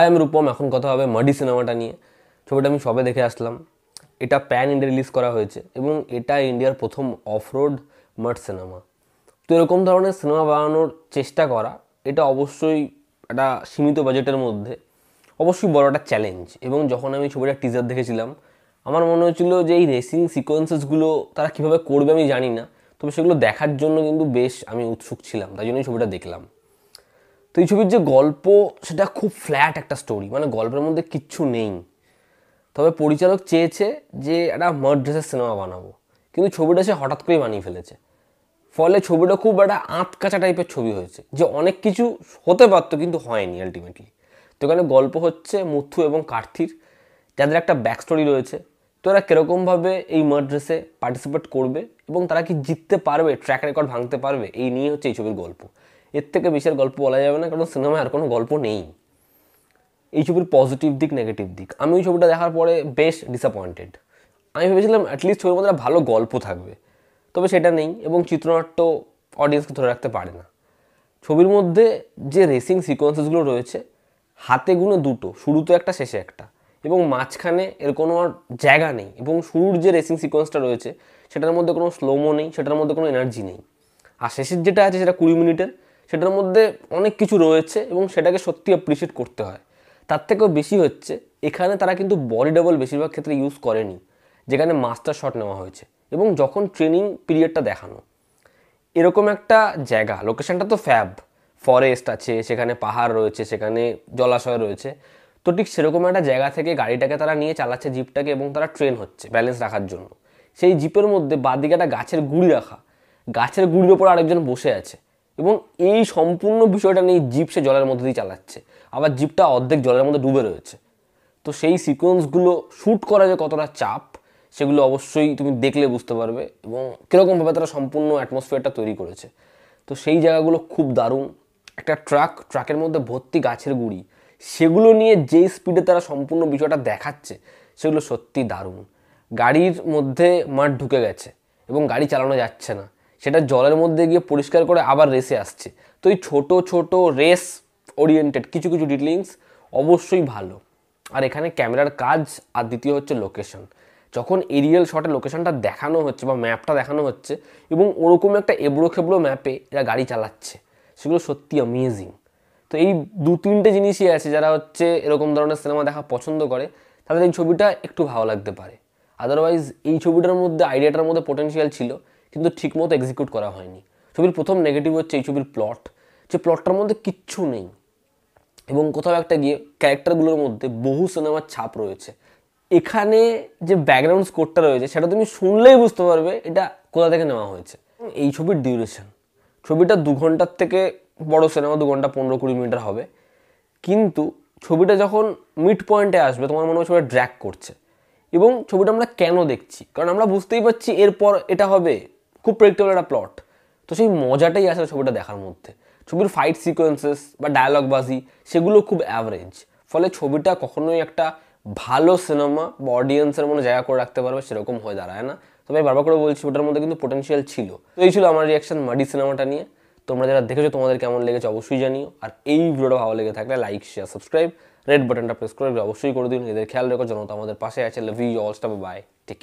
I am Rupam এখন কথা হবে মডি সিনেমাটা নিয়ে ছবিটা আমি সবে দেখে আসলাম এটা প্যান ইন্ডিয়া রিলিজ করা হয়েছে এবং এটা ইন্ডিয়ার প্রথম অফরোড মার্ট সিনেমা তো এরকম ধরনের সিনেমা বানানোর চেষ্টা করা এটা অবশ্যই একটা সীমিত বাজেটের মধ্যে অবশ্যই বড় একটা চ্যালেঞ্জ এবং যখন আমি ছবিটা টিজার দেখেছিলাম আমার মনে হয়েছিল যে এই রেসিং সিকোয়েন্সেসগুলো তারা কীভাবে করবে আমি জানি না তবে সেগুলো দেখার জন্য কিন্তু বেশ আমি উৎসুক ছিলাম তাই জন্যই ছবিটা দেখলাম তো এই ছবির যে গল্প সেটা খুব ফ্ল্যাট একটা স্টোরি মানে গল্পের মধ্যে কিচ্ছু নেই তবে পরিচালক চেয়েছে যে একটা মার্ড্রেসের সিনেমা বানাবো কিন্তু ছবিটা সে হঠাৎ করেই বানিয়ে ফেলেছে ফলে ছবিটা খুব একটা আঁতকাচা টাইপের ছবি হয়েছে যে অনেক কিছু হতে পারতো কিন্তু হয়নি আলটিমেটলি তো এখানে গল্প হচ্ছে মুথু এবং কার্থির যাদের একটা ব্যাক স্টোরি রয়েছে তো এরা কীরকমভাবে এই মার্ড্রেসে পার্টিসিপেট করবে এবং তারা কি জিততে পারবে ট্র্যাক রেকর্ড ভাঙতে পারবে এই নিয়ে হচ্ছে এই ছবির গল্প এর থেকে বেশি আর গল্প বলা যাবে না কারণ সিনেমায় আর কোনো গল্প নেই এই ছবির পজিটিভ দিক নেগেটিভ দিক আমি ওই ছবিটা দেখার পরে বেশ ডিসঅ্যাপয়েন্টেড আমি ভেবেছিলাম অ্যাটলিস্ট ছবির মধ্যে ভালো গল্প থাকবে তবে সেটা নেই এবং চিত্রনাট্য অডিয়েন্সকে ধরে রাখতে পারে না ছবির মধ্যে যে রেসিং সিকোয়েন্সেসগুলো রয়েছে হাতে গুনে দুটো শুরুতে একটা শেষে একটা এবং মাঝখানে এর কোনো আর জায়গা নেই এবং শুরুর যে রেসিং সিকোয়েন্সটা রয়েছে সেটার মধ্যে কোনো স্লোমো নেই সেটার মধ্যে কোনো এনার্জি নেই আর শেষের যেটা আছে সেটা কুড়ি মিনিটের সেটার মধ্যে অনেক কিছু রয়েছে এবং সেটাকে সত্যি অ্যাপ্রিসিয়েট করতে হয় তার থেকেও বেশি হচ্ছে এখানে তারা কিন্তু বডি ডাবল বেশিরভাগ ক্ষেত্রে ইউজ করেনি যেখানে মাস্টার শট নেওয়া হয়েছে এবং যখন ট্রেনিং পিরিয়ডটা দেখানো এরকম একটা জায়গা লোকেশানটা তো ফ্যাব ফরেস্ট আছে সেখানে পাহাড় রয়েছে সেখানে জলাশয় রয়েছে তো ঠিক সেরকম একটা জায়গা থেকে গাড়িটাকে তারা নিয়ে চালাচ্ছে জিপটাকে এবং তারা ট্রেন হচ্ছে ব্যালেন্স রাখার জন্য সেই জিপের মধ্যে বাদিকে একটা গাছের গুড়ি রাখা গাছের গুড়ির ওপর আরেকজন বসে আছে এবং এই সম্পূর্ণ বিষয়টা নিয়ে জিপ সে জলের মধ্যে দিয়ে চালাচ্ছে আবার জিপটা অর্ধেক জলের মধ্যে ডুবে রয়েছে তো সেই সিকোয়েন্সগুলো শ্যুট করা যে কতটা চাপ সেগুলো অবশ্যই তুমি দেখলে বুঝতে পারবে এবং কীরকমভাবে তারা সম্পূর্ণ অ্যাটমসফিয়ারটা তৈরি করেছে তো সেই জায়গাগুলো খুব দারুণ একটা ট্রাক ট্রাকের মধ্যে ভর্তি গাছের গুঁড়ি সেগুলো নিয়ে যে স্পিডে তারা সম্পূর্ণ বিষয়টা দেখাচ্ছে সেগুলো সত্যি দারুণ গাড়ির মধ্যে মাঠ ঢুকে গেছে এবং গাড়ি চালানো যাচ্ছে না সেটা জলের মধ্যে গিয়ে পরিষ্কার করে আবার রেসে আসছে তো এই ছোট ছোট রেস ওরিয়েন্টেড কিছু কিছু ডিটেলিংস অবশ্যই ভালো আর এখানে ক্যামেরার কাজ আর দ্বিতীয় হচ্ছে লোকেশন যখন এরিয়াল শটে লোকেশনটা দেখানো হচ্ছে বা ম্যাপটা দেখানো হচ্ছে এবং ওরকম একটা এবড়ো খেবড়ো ম্যাপে এরা গাড়ি চালাচ্ছে সেগুলো সত্যি অ্যামেজিং তো এই দু তিনটে জিনিসই আছে যারা হচ্ছে এরকম ধরনের সিনেমা দেখা পছন্দ করে তাদের এই ছবিটা একটু ভালো লাগতে পারে আদারওয়াইজ এই ছবিটার মধ্যে আইডিয়াটার মধ্যে পোটেনশিয়াল ছিল কিন্তু ঠিকমতো এক্সিকিউট করা হয়নি ছবির প্রথম নেগেটিভ হচ্ছে এই ছবির প্লট যে প্লটটার মধ্যে কিচ্ছু নেই এবং কোথাও একটা গিয়ে ক্যারেক্টারগুলোর মধ্যে বহু সিনেমার ছাপ রয়েছে এখানে যে ব্যাকগ্রাউন্ড স্কোরটা রয়েছে সেটা তুমি শুনলেই বুঝতে পারবে এটা কোথা থেকে নেওয়া হয়েছে এই ছবির ডিউরেশন ছবিটা দু ঘন্টার থেকে বড় সিনেমা দু ঘন্টা পনেরো কুড়ি মিনিটের হবে কিন্তু ছবিটা যখন মিড পয়েন্টে আসবে তোমার মনে হয় ছবিটা ড্র্যাক করছে এবং ছবিটা আমরা কেন দেখছি কারণ আমরা বুঝতেই পারছি এরপর এটা হবে খুব প্রেডিক্টেবল একটা প্লট তো সেই মজাটাই আসে ছবিটা দেখার মধ্যে ছবির ফাইট সিকোয়েন্সেস বা বাজি সেগুলো খুব অ্যাভারেজ ফলে ছবিটা কখনোই একটা ভালো সিনেমা বা অডিয়েন্সের মনে জায়গা করে রাখতে পারবে সেরকম হয়ে দাঁড়ায় না তবে আমি বারবার করে বলছি ওটার মধ্যে কিন্তু পোটেনশিয়াল ছিল তো এই ছিল আমার রিয়াকশন মাডি সিনেমাটা নিয়ে তোমরা যারা দেখেছো তোমাদের কেমন লেগেছে অবশ্যই জানিও আর এই ভিডিওটা ভালো লেগে থাকলে লাইক শেয়ার সাবস্ক্রাইব রেড বাটনটা প্রেস করে অবশ্যই করে দিন এদের খেয়াল রেখো জনতা আমাদের পাশে আছে লাভ ইউ অলস্টাপ বাই টেক